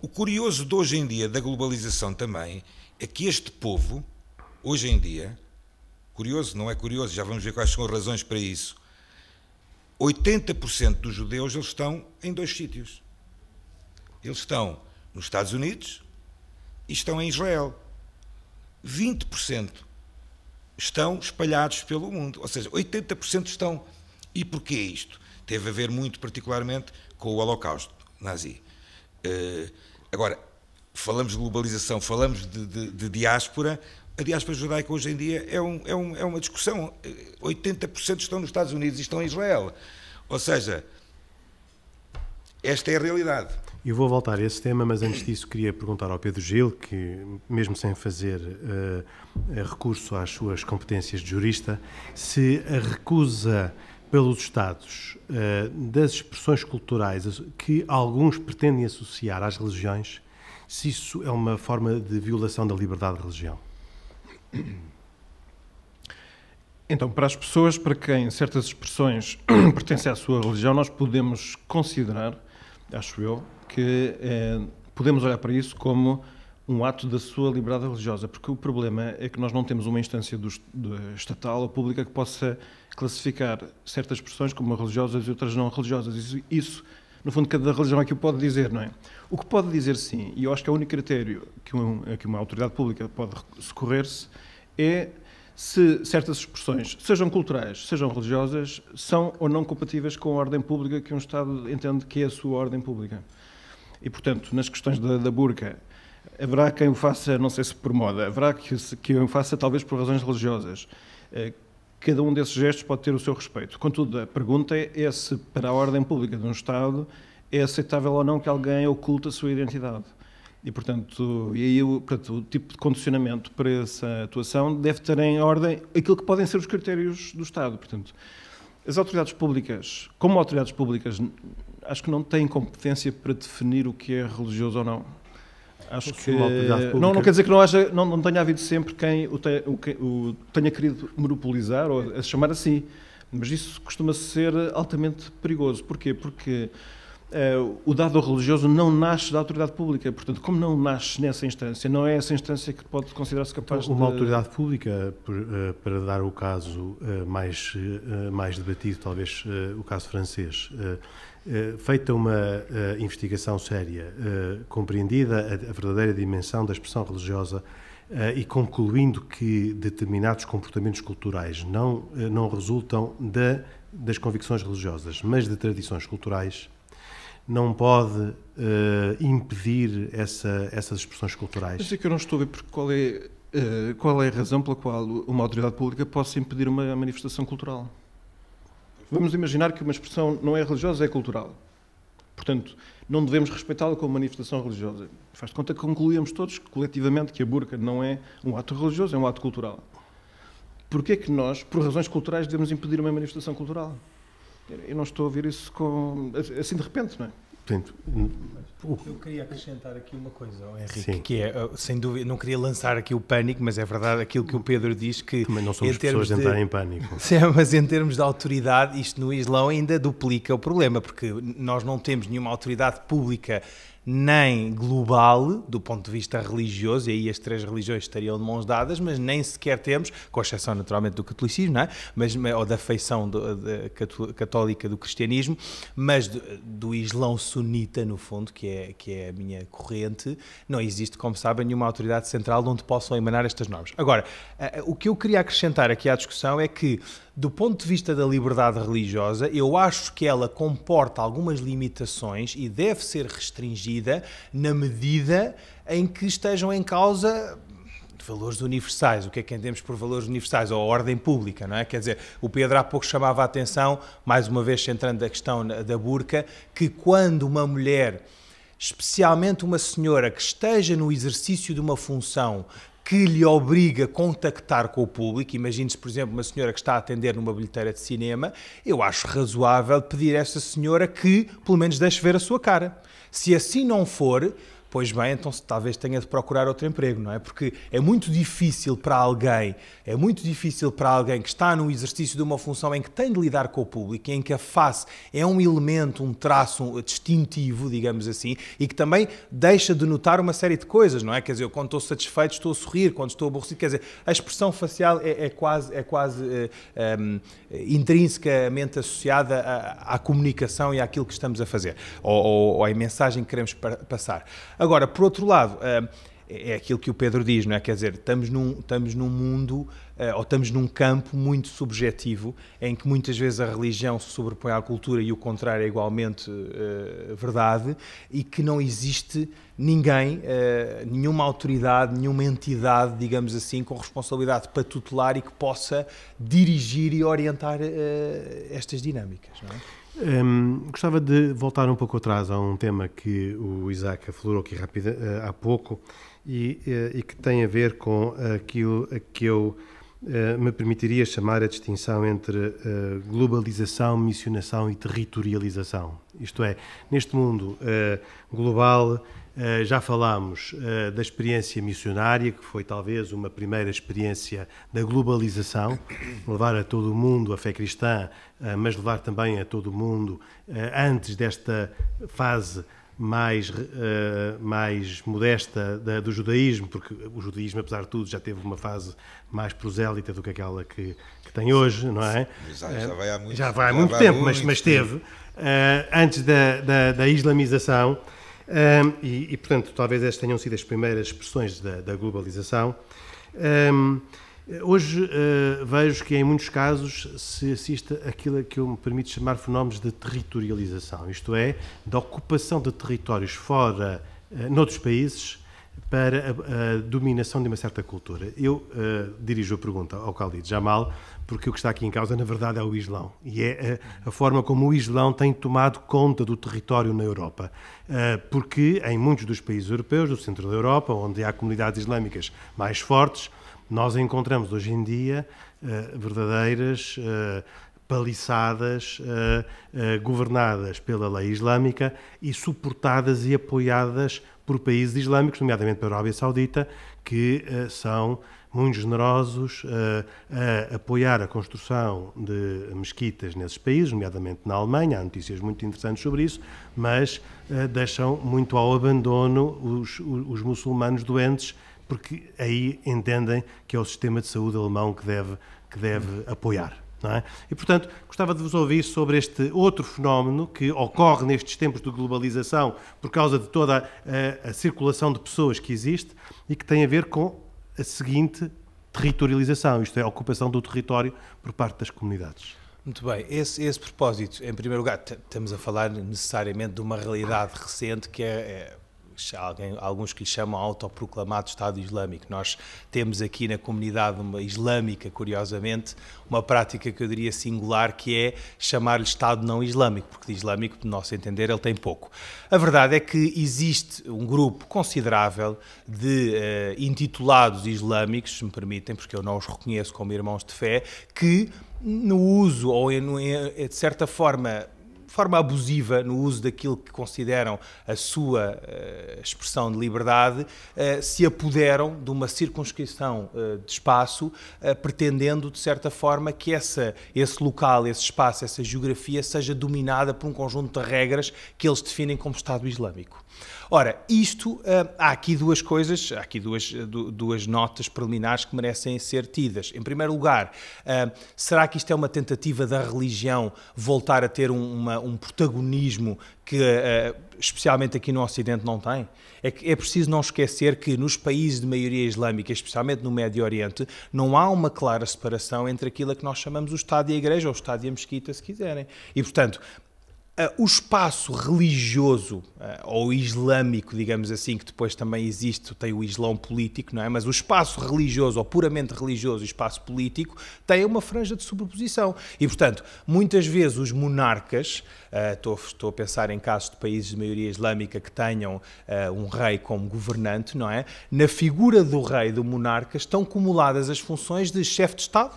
[SPEAKER 4] O curioso de hoje em dia, da globalização também, é que este povo, hoje em dia, curioso, não é curioso, já vamos ver quais são as razões para isso 80% dos judeus eles estão em dois sítios. Eles estão nos Estados Unidos e estão em Israel. 20% estão espalhados pelo mundo, ou seja, 80% estão. E porquê isto? Teve a ver muito particularmente com o Holocausto nazi. Uh, agora, falamos de globalização, falamos de, de, de diáspora, a diáspora judaica hoje em dia é, um, é, um, é uma discussão. 80% eh, estão nos Estados Unidos e estão em Israel. Ou seja, esta é a realidade.
[SPEAKER 3] Eu vou voltar a esse tema, mas antes disso queria perguntar ao Pedro Gil, que mesmo sem fazer uh, recurso às suas competências de jurista, se a recusa pelos Estados uh, das expressões culturais que alguns pretendem associar às religiões, se isso é uma forma de violação da liberdade
[SPEAKER 5] de religião. (clears throat) Então, para as pessoas para quem certas expressões (clears throat) pertencem à sua religião, nós podemos considerar, acho eu, que eh, podemos olhar para isso como um ato da sua liberdade religiosa, porque o problema é que nós não temos uma instância do, do estatal ou pública que possa classificar certas expressões como religiosas e outras não religiosas. Isso, isso no fundo, cada religião aqui é o pode dizer, não é? O que pode dizer sim, e eu acho que é o único critério que, um, que uma autoridade pública pode socorrer-se, é se certas expressões, sejam culturais, sejam religiosas, são ou não compatíveis com a ordem pública que um Estado entende que é a sua ordem pública. E, portanto, nas questões da, da burca, haverá quem o faça, não sei se por moda, haverá que, que o faça talvez por razões religiosas eh, cada um desses gestos pode ter o seu respeito. Contudo, a pergunta é se, para a ordem pública de um Estado, é aceitável ou não que alguém oculte a sua identidade. E, portanto, e aí, o, portanto, o tipo de condicionamento para essa atuação deve ter em ordem aquilo que podem ser os critérios do Estado. Portanto, as autoridades públicas, como autoridades públicas, acho que não têm competência para definir o que é religioso ou não. Acho que... Não, não quer dizer que não, haja, não, não tenha havido sempre quem o, tenha, o, o tenha querido monopolizar ou a chamar assim. Mas isso costuma ser altamente perigoso. Porquê? Porque uh, o dado religioso não nasce da autoridade pública. Portanto, como não nasce nessa instância, não é essa instância que pode considerar-se então, capaz então, uma de... Uma autoridade
[SPEAKER 3] pública, eh, para dar o caso eh, mais, mais debatido, talvez o caso francês, eh, feita uma eh, investigação séria, eh, compreendida a, a verdadeira dimensão da expressão religiosa Uh, e concluindo que determinados comportamentos culturais não, uh, não resultam das convicções religiosas, mas de tradições culturais, não pode uh, impedir essa, essas expressões culturais. Mas
[SPEAKER 5] é que eu não estou a ver qual é, qual é a razão pela qual uma autoridade pública possa impedir uma manifestação cultural. Vamos imaginar que uma expressão não é religiosa, é cultural. Portanto, não devemos respeitá-la como manifestação religiosa. Faz de conta que concluímos todos, coletivamente, que a burca não é um ato religioso, é um ato cultural. Porquê é que nós, por razões culturais, devemos impedir uma manifestação cultural? Eu não estou a ouvir isso com... assim de repente, não é?
[SPEAKER 6] Portanto, eu queria acrescentar aqui uma coisa, Henrique, Sim. que é, eh, sem dúvida, não queria lançar aqui o pânico, mas é verdade aquilo que o Pedro diz que... Também não somos em pessoas de, de entrar em pânico. (laughs) Sim, mas em termos de autoridade, isto no Islão ainda duplica o problema, porque nós não temos nenhuma autoridade pública nem global, do ponto de vista religioso, e aí as três religiões estariam de mãos dadas, mas nem sequer temos, com exceção naturalmente do catolicismo, não é? mas, ou da feição do, da católica do cristianismo, mas do, do, islão sunita, no fundo, que é, que é a minha corrente, não existe, como sabem, nenhuma autoridade central de onde possam emanar estas normas. Agora, o que eu queria acrescentar aqui à discussão é que do ponto de vista da liberdade religiosa, eu acho que ela comporta algumas limitações e deve ser restringida na medida em que estejam em causa valores universais. O que é que entendemos por valores universais? Ou a ordem pública, não é? Quer dizer, o Pedro há pouco chamava a atenção, mais uma vez centrando a questão da burca, que quando uma mulher, especialmente uma senhora que esteja no exercício de uma função que lhe obriga a contactar com o público. Imagine-se, por exemplo, uma senhora que está a atender numa bilheteira de cinema. Eu acho razoável pedir a essa senhora que, pelo menos, deixe ver a sua cara. Se assim não for, pois bem, então talvez tenha de procurar outro emprego, não é? Porque é muito difícil para alguém, é muito difícil para alguém que está no exercício de uma função em que tem de lidar com o público, em que a face é um elemento, um traço distintivo, digamos assim, e que também deixa de notar uma série de coisas, não é? Quer dizer, quando estou satisfeito estou a sorrir, quando estou aborrecido, quer dizer, a expressão facial é, é quase, é quase é, eh, um, ehm, intrinsecamente associada à, à, comunicação e àquilo que estamos a fazer, ou, ou, ou à mensagem que queremos passar. Agora, por outro lado, eh, é aquilo que o Pedro diz, não é? Quer dizer, estamos num, estamos num mundo eh, ou estamos num campo muito subjetivo em que muitas vezes a religião se sobrepõe à cultura e o contrário é igualmente eh, verdade e que não existe ninguém, nenhuma autoridade, nenhuma entidade, digamos assim, com responsabilidade para tutelar e que possa dirigir e orientar estas dinâmicas. Não é?
[SPEAKER 3] Hum, gostava de voltar um pouco atrás a um tema que o Isaac aflorou aqui rápido, uh, eh, há pouco e, uh, e, que tem a ver com aquilo a que eu uh, me permitiria chamar a distinção entre globalização, missionação e territorialização. Isto é, neste mundo global eh, já falámos eh, da experiência missionária, que foi talvez uma primeira experiência da globalização, levar a todo o mundo a fé cristã, eh, mas levar também a todo o mundo, antes desta fase mais, mais modesta do judaísmo, porque o judaísmo, apesar de tudo, já teve uma fase mais prosélita do que aquela que, que tem hoje, não é? Já, já vai há muito, já vai há muito tempo, muito mas, mas teve. antes da, da, da islamização. Um, e, e, portanto, talvez estas tenham sido as primeiras expressões da, da globalização. Um, hoje uh, vejo que, em muitos casos, se assiste àquilo que eu me permito chamar fenómenos de territorialização, isto é, da ocupação de territórios fora, uh, noutros países, para a, a, dominação de uma certa cultura. Eu uh, dirijo a pergunta ao Khalid Jamal, porque o que está aqui em causa, na verdade, é o Islão e é a, eh, a forma como o Islão tem tomado conta do território na Europa. Uh, porque em muitos dos países europeus, do centro da Europa, onde há comunidades islâmicas mais fortes, nós encontramos hoje em dia uh, verdadeiras uh, paliçadas governadas pela lei islâmica e suportadas e apoiadas por países islâmicos, nomeadamente pela Arábia Saudita, que são muito generosos a, a apoiar a construção de mesquitas nesses países, nomeadamente na Alemanha, há notícias muito interessantes sobre isso, mas eh, deixam muito ao abandono os, os muçulmanos doentes, porque aí entendem que é o sistema de saúde alemão que deve, que deve apoiar. É? E, portanto, gostava de vos ouvir sobre este outro fenómeno que ocorre nestes tempos de globalização por causa de toda a, a circulação de pessoas que existe e que tem a ver com a seguinte territorialização, isto é, a ocupação do território por parte das comunidades.
[SPEAKER 6] Muito bem, esse, esse propósito, em primeiro lugar, estamos a falar necessariamente de uma realidade recente que é, é alguém, alguns que lhe chamam autoproclamado Estado Islâmico. Nós temos aqui na comunidade uma, islâmica, curiosamente, uma prática que eu diria singular, que é chamar-lhe Estado não islâmico, porque de islâmico, do nosso entender, ele tem pouco. A verdade é que existe um grupo considerável de uh, intitulados islâmicos, se me permitem, porque eu não os reconheço como irmãos de fé, que no uso ou em, eh, de certa forma forma abusiva no uso daquilo que consideram a sua uh, expressão de liberdade, uh, se apoderam de uma circunscrição uh, de espaço, pretendendo, de certa forma, que essa, esse local, esse espaço, essa geografia seja dominada por um conjunto de regras que eles definem como Estado Islâmico. Ora, isto, ah, há aqui duas coisas, há aqui duas, ah, duas notas preliminares que merecem ser tidas. Em primeiro lugar, ah, será que isto é uma tentativa da religião voltar a ter uma, um protagonismo que especialmente aqui no Ocidente, não tem. É, que é preciso não esquecer que nos países de maioria islâmica, especialmente no Médio Oriente, não há uma clara separação entre aquilo que nós chamamos o Estado e a Igreja, ou o Estado e a Mesquita, se quiserem. E, portanto, ah, o espaço religioso ah, ou islâmico, digamos assim, que depois também existe, tem o islão político, não é? Mas o espaço religioso ou puramente religioso e espaço político tem uma franja de sobreposição. E, portanto, muitas vezes os monarcas, ah, estou, estou a pensar em casos de países de maioria islâmica que tenham um rei como governante, não é? Na figura do rei, do monarca, estão cumuladas as funções de chefe de Estado,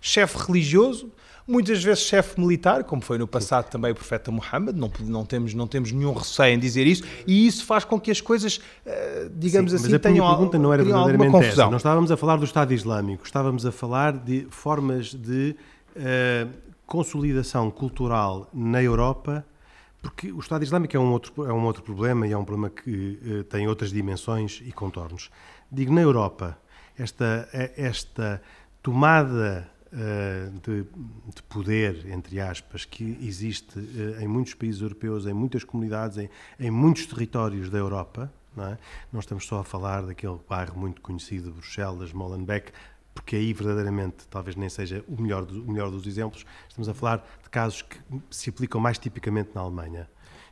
[SPEAKER 6] chefe religioso, muitas vezes chefe militar, como foi no passado também o profeta Muhammad, não, não, temos, não temos nenhum receio em dizer isso, e isso faz com que as coisas, eh, digamos Sim, assim, mas a tenham a pergunta não era verdadeiramente confusão. essa. Não estávamos
[SPEAKER 3] a falar do Estado Islâmico, estávamos a falar de formas de uh, consolidação cultural na Europa porque o Estado Islâmico é um outro, é um outro problema e é um problema que uh, tem outras dimensões e contornos. Digo, na Europa, esta, esta tomada eh, de, de, poder, entre aspas, que existe eh, em muitos países europeus, em muitas comunidades, em, em muitos territórios da Europa. Não, é? não estamos só a falar daquele bairro muito conhecido de Bruxelas, Molenbeek, porque aí verdadeiramente talvez nem seja o melhor, do, o melhor dos exemplos, estamos a falar de casos que se aplicam mais tipicamente na Alemanha.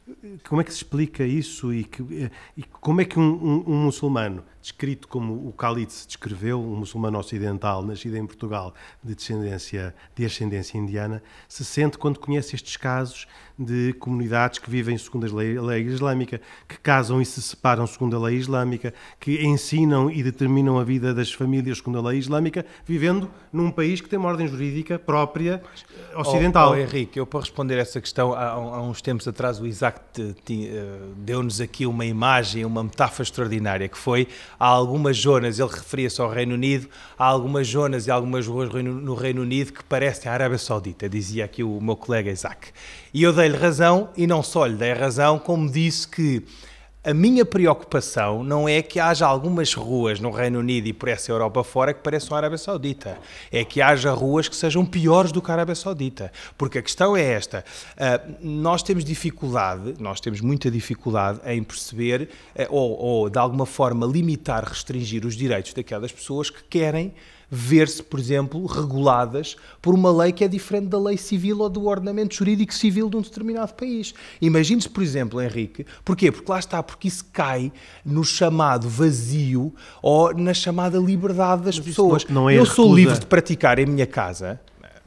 [SPEAKER 3] Eh, como é que se explica isso e, que, e como é que um, um, um muçulmano descrito como o Khalid se descreveu, um muçulmano ocidental nascido em Portugal de descendência, de ascendência indiana, se sente quando conhece estes casos de comunidades que vivem segundo a lei, a lei islâmica, que casam e se separam segundo a lei islâmica, que ensinam e determinam a vida das
[SPEAKER 6] famílias segundo a lei islâmica, vivendo num país que tem uma ordem jurídica própria ocidental. Oh, oh Henrique, eu para responder essa questão, há, há uns tempos atrás o Isaac eh, deu-nos aqui uma imagem, uma metáfora extraordinária, que foi Há algumas zonas, ele referia-se ao Reino Unido, há algumas zonas e algumas ruas no Reino Unido que parecem a Arábia Saudita, dizia aqui o meu colega Isaac. E eu dei-lhe razão, e não só lhe dei razão, como disse que a minha preocupação não é que haja algumas ruas no Reino Unido e por essa Europa fora que pareçam a Arábia Saudita. É que haja ruas que sejam piores do que a Arábia Saudita. Porque a questão é esta. Uh, nós temos dificuldade, nós temos muita dificuldade em perceber uh, ou, ou, de alguma forma, limitar, restringir os direitos daquelas pessoas que querem ver-se, por exemplo, reguladas por uma lei que é diferente da lei civil ou do ordenamento jurídico civil de um determinado país. Imagine-se, por exemplo, Henrique, porquê? Porque lá está, porque isso cai no chamado vazio ou na chamada liberdade das pessoas. Não, não é Eu recusa. sou livre de praticar em minha casa,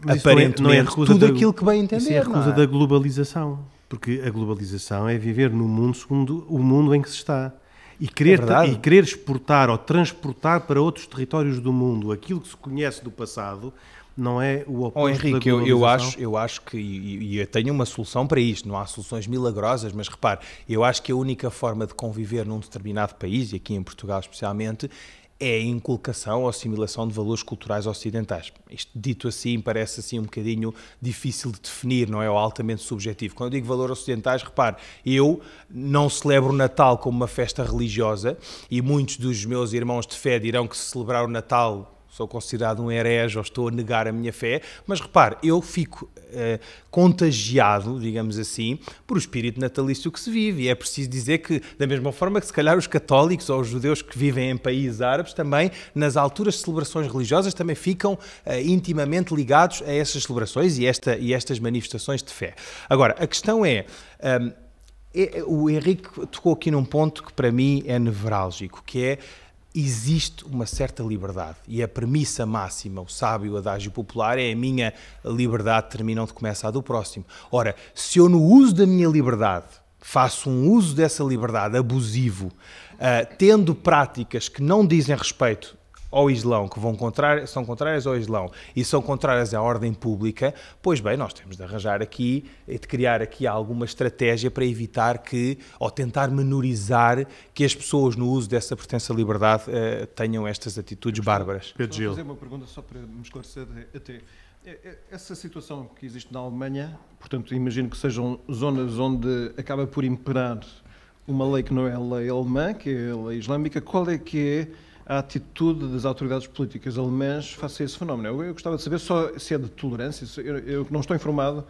[SPEAKER 6] Mas é- aparentemente, não é, não é tudo da, aquilo que bem entender. Isso é a recusa é? da
[SPEAKER 3] globalização. Porque a globalização é viver no mundo segundo o mundo em que se está. E querer, é e querer exportar ou transportar para outros territórios do mundo aquilo que se conhece do passado não é o oposto oh, Henrique, eu, eu, acho,
[SPEAKER 6] eu acho que, e, e eu tenho uma solução para isto, não há soluções milagrosas, mas repare, eu acho que a única forma de conviver num determinado país, e aqui em Portugal especialmente, é a inculcação ou assimilação de valores culturais ocidentais. Isto dito assim parece assim um bocadinho difícil de definir, não é? Ou altamente subjetivo. Quando eu digo valores ocidentais, repare, eu não celebro o Natal como uma festa religiosa e muitos dos meus irmãos de fé dirão que se celebrar o Natal sou considerado um herege ou estou a negar a minha fé, mas repare, eu fico eh, contagiado, digamos assim, por o espírito natalício que se vive. E é preciso dizer que, da mesma forma que se calhar os católicos ou os judeus que vivem em países árabes também, nas alturas de celebrações religiosas, também ficam eh, intimamente ligados a essas celebrações e, esta, e estas manifestações de fé. Agora, a questão é. Um, ehm, é, o Henrique tocou aqui num ponto que para mim é nevrálgico, que é existe uma certa liberdade e a premissa máxima, o sábio adágio popular é a minha liberdade termina onde começa a do próximo. Ora, se eu no uso da minha liberdade faço um uso dessa liberdade abusivo, uh, tendo práticas que não dizem respeito ao Islão, que vão contrar são contrárias ao Islão e são contrárias à ordem pública, pois bem, nós temos de arranjar aqui, de criar aqui alguma estratégia para evitar que, ou tentar menorizar, que as pessoas no uso dessa pertença à liberdade uh, tenham estas atitudes bárbaras. Pedro Gil. fazer
[SPEAKER 5] uma pergunta só para me esclarecer eh, até. Eh, essa situação que existe na Alemanha, portanto, imagino que sejam zonas onde acaba por imperar uma lei que não é a lei alemã, que é a lei islâmica, qual é que é a atitude das autoridades políticas alemãs face a esse fenómeno. Eu, eu gostava de saber só se é de tolerância, eu, eu não estou informado,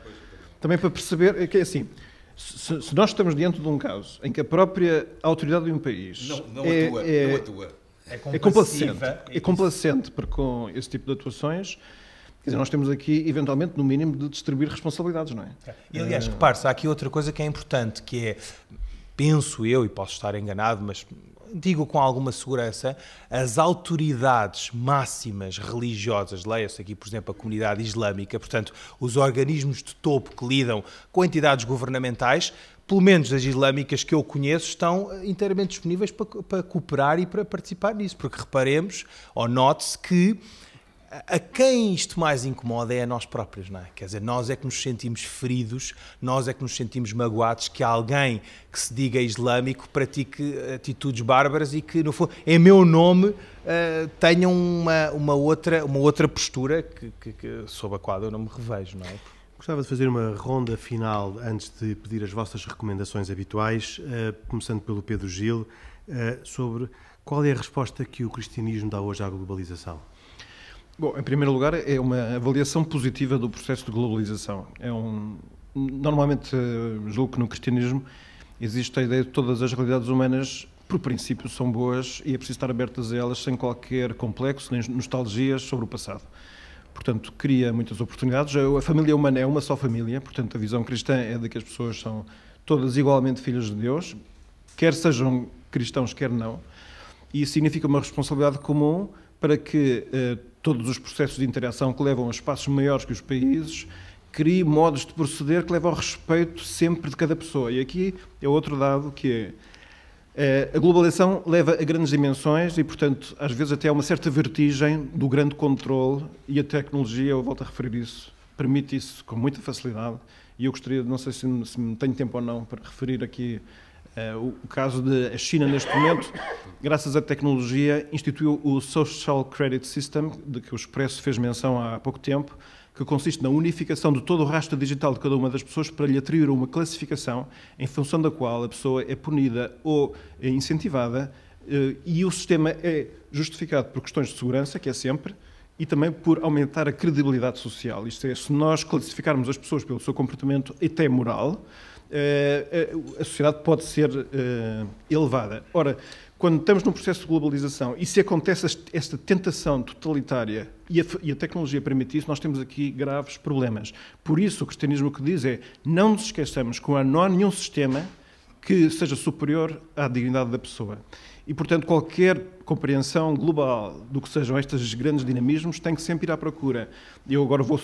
[SPEAKER 5] também para perceber é que é assim. Se, se, nós estamos diante de um caso em que a própria autoridade de um país não, não é, atua, é, não atua. É, é complacente, é, é complacente para com esse tipo de atuações. Quer dizer, nós temos aqui, eventualmente, no mínimo, de distribuir responsabilidades, não é?
[SPEAKER 6] E, aliás, repare-se, há aqui outra coisa que é importante, que é, penso eu, e posso estar enganado, mas digo com alguma segurança, as autoridades máximas religiosas, leia-se aqui, por exemplo, a comunidade islâmica, portanto, os organismos de topo que lidam com entidades governamentais, pelo menos as islâmicas que eu conheço, estão eh, inteiramente disponíveis para, para cooperar e para participar nisso, porque reparemos, ou note-se que a quem isto mais incomoda é a nós próprios, não é? Quer dizer, nós é que nos sentimos feridos, nós é que nos sentimos magoados que alguém que se diga islâmico pratique atitudes bárbaras e que, no fundo, em meu nome, uh, tenha uma, uma, outra, uma outra postura que, que, que, sob a qual eu não me revejo, não é? Gostava
[SPEAKER 3] de fazer uma ronda final antes de pedir as vossas recomendações habituais, uh, começando pelo Pedro Gil, uh, sobre qual é a resposta que o cristianismo dá hoje à globalização.
[SPEAKER 5] Bom, em primeiro lugar, é uma avaliação positiva do processo de globalização. É um, normalmente, eh, julgo que no cristianismo existe a ideia de todas as realidades humanas, por princípio, são boas e é preciso estar abertas a elas sem qualquer complexo nem nostalgias sobre o passado. Portanto, cria muitas oportunidades. A família humana é uma só família, portanto, a visão cristã é de que as pessoas são todas igualmente filhas de Deus, quer sejam cristãos, quer não. E isso significa uma responsabilidade comum para que eh, todos os processos de interação que levam a espaços maiores que os países criem modos de proceder que levam ao respeito sempre de cada pessoa. E aqui é outro dado que é, eh, a globalização leva a grandes dimensões e, portanto, às vezes até há uma certa vertigem do grande controle e a tecnologia, eu volto a referir isso, permite isso com muita facilidade. E eu gostaria, não sei se, se tenho tempo ou não, para referir aqui Uh, o caso da China, neste momento, graças à tecnologia, instituiu o Social Credit System, de que o Expresso fez menção há pouco tempo, que consiste na unificação de todo o rastro digital de cada uma das pessoas para lhe atribuir uma classificação em função da qual a pessoa é punida ou é incentivada eh, e o sistema é justificado por questões de segurança, que é sempre, e também por aumentar a credibilidade social. Isto é, se nós classificarmos as pessoas pelo seu comportamento é até moral, eh, eh, a sociedade pode ser eh, elevada. Ora, quando estamos num processo de globalização e se acontece esta tentação totalitária e a, e a, tecnologia permite isso, nós temos aqui graves problemas. Por isso, o cristianismo que diz é não nos esqueçamos que não há nenhum sistema que seja superior à dignidade da pessoa. E, portanto, qualquer compreensão global do que sejam estes grandes dinamismos tem que sempre ir à procura. Eu agora vou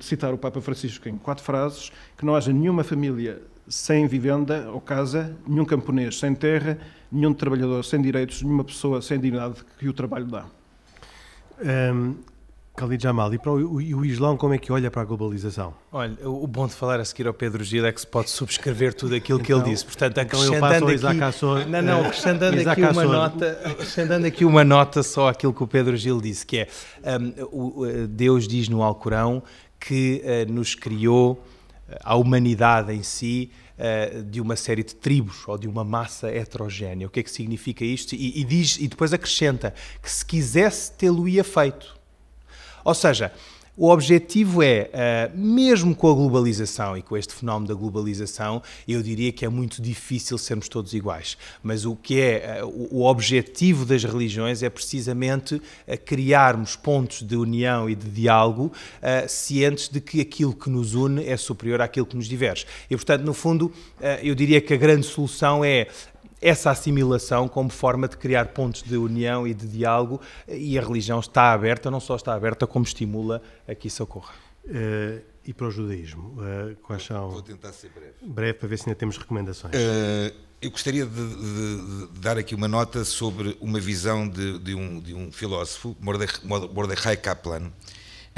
[SPEAKER 5] citar o Papa Francisco em quatro frases: que não haja nenhuma família sem vivenda ou casa, nenhum camponês sem terra, nenhum trabalhador sem direitos, nenhuma pessoa sem dignidade que o trabalho dá.
[SPEAKER 3] Um, Khalid Jamal, e, para o, e o Islão como é que olha para a globalização?
[SPEAKER 6] Olha, o bom de falar a seguir ao Pedro Gil é que se pode subscrever tudo aquilo que ele então, disse. Portanto, então acrescentando então aqui, Açor, não, não, acrescentando aqui uma nota, acrescentando aqui uma nota só aquilo que o Pedro Gil disse, que é um, o, Deus diz no Alcorão que uh, nos criou à humanidade em si eh, de uma série de tribos ou de uma massa heterogénea. O que é que significa isto? E, e diz, e depois acrescenta que se quisesse, tê-lo-ia feito. Ou seja, o objetivo é, eh, mesmo com a globalização e com este fenómeno da globalização, eu diria que é muito difícil sermos todos iguais. Mas o que é eh, o objetivo das religiões é precisamente eh, criarmos pontos de união e de diálogo, cientes de que aquilo que nos une é superior àquilo que nos diverge. E portanto, no fundo, eu diria que a grande solução é essa assimilação como forma de criar pontos de união e de diálogo e a religião está aberta, não só está aberta, como estimula a que isso ocorra. Uh, e para o judaísmo,
[SPEAKER 3] uh, quais são... Vou tentar ser breve. Breve, para ver se ainda temos recomendações.
[SPEAKER 4] Uh, eu gostaria de, de, de, dar aqui uma nota sobre uma visão de, de um, um, filósofo, Mordechai Kaplan,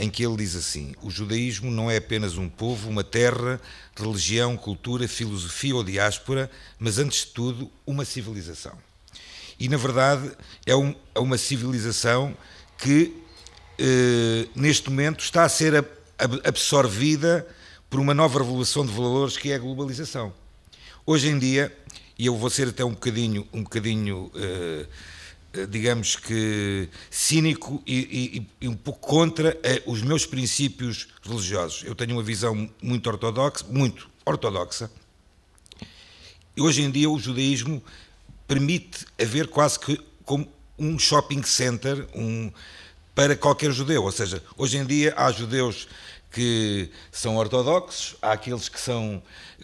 [SPEAKER 4] em que ele diz assim: o judaísmo não é apenas um povo, uma terra, religião, cultura, filosofia ou diáspora, mas antes de tudo, uma civilização. E na verdade é, um, é uma civilização que eh, neste momento está a ser absorvida por uma nova revolução de valores que é a globalização. Hoje em dia, e eu vou ser até um bocadinho, um bocadinho eh, eh, digamos que, cínico e, e, e um pouco contra eh, os meus princípios religiosos. Eu tenho uma visão muito ortodoxa, muito ortodoxa. E hoje em dia o judaísmo permite haver quase que como um shopping center um, para qualquer judeu. Ou seja, hoje em dia há judeus que são ortodoxos, há aqueles que são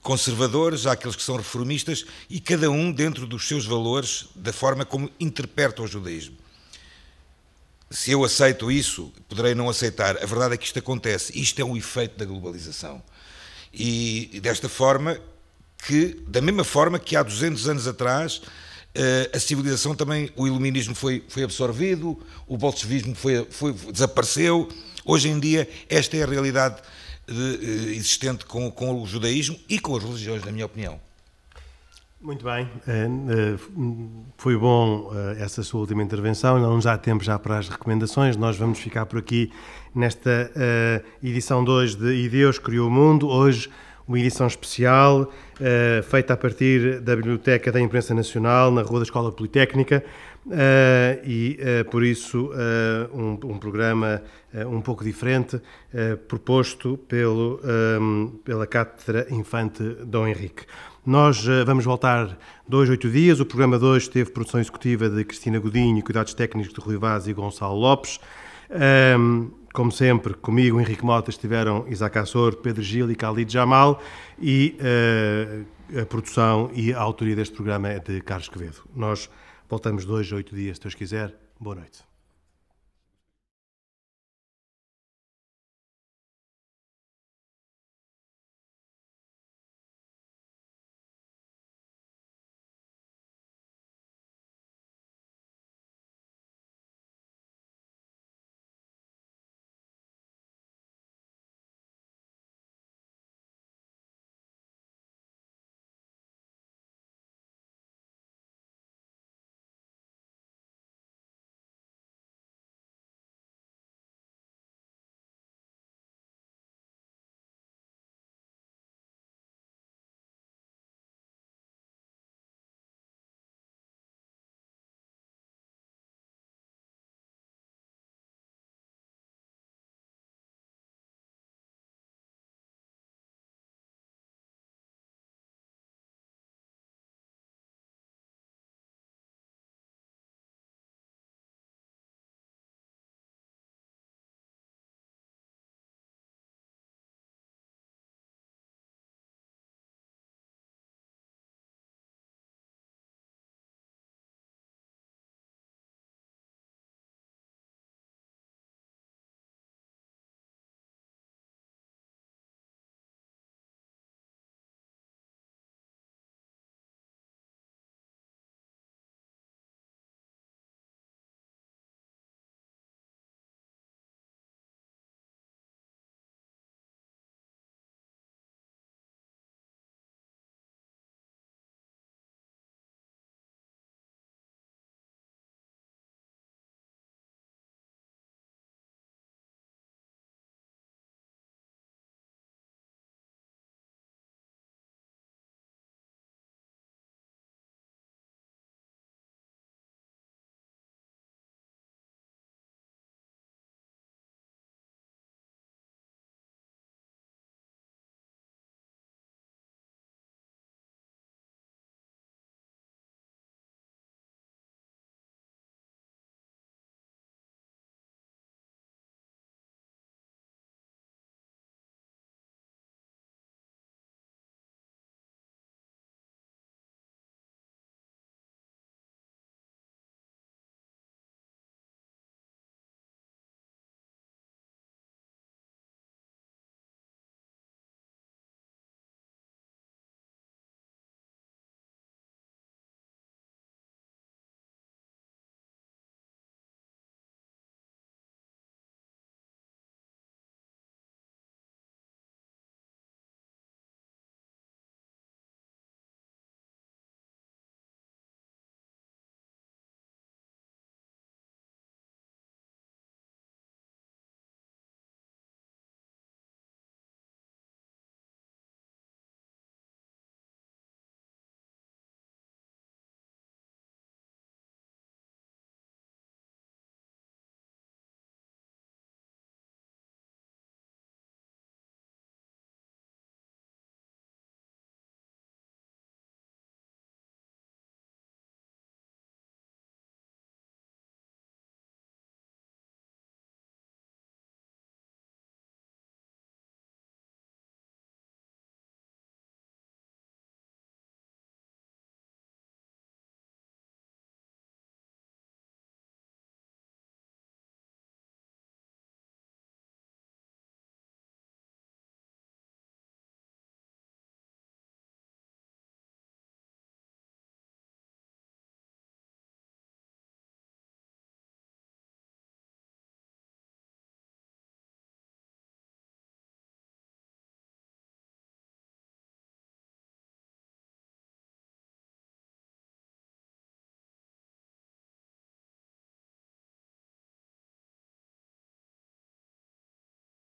[SPEAKER 4] conservadores, há aqueles que são reformistas e cada um dentro dos seus valores, da forma como interpreta o judaísmo. Se eu aceito isso, poderei não aceitar. A verdade é que isto acontece. Isto é um efeito da globalização. E desta forma que, da mesma forma que há 200 anos atrás, eh, a civilização também, o iluminismo foi, foi absorvido, o bolchevismo foi, foi, desapareceu. Hoje em dia, esta é a realidade de, eh, existente com, com o judaísmo e com as religiões, na minha opinião. Muito bem, eh,
[SPEAKER 3] eh, foi bom essa sua última intervenção, não há tempo já para as recomendações, nós vamos ficar por aqui nesta edição 2 de E Deus Criou o Mundo, hoje uma edição especial uh, feita a partir da Biblioteca da Imprensa Nacional, na Rua da Escola Politécnica, uh, e uh, por isso um, um, programa um pouco diferente, proposto pelo, um, pela Cátedra Infante Dom Henrique. Nós vamos voltar dois, oito dias. O programa 2 teve produção executiva de Cristina Godinho, cuidados técnicos de Rui Vaz e Gonçalo Lopes. Um, como sempre, comigo, Henrique Mota, estiveram Isaac Assor, Pedro Gil e Khalid Jamal e uh, a produção e a autoria deste programa é de Carlos Quevedo. Nós voltamos dois, oito dias, se Deus quiser. Boa noite.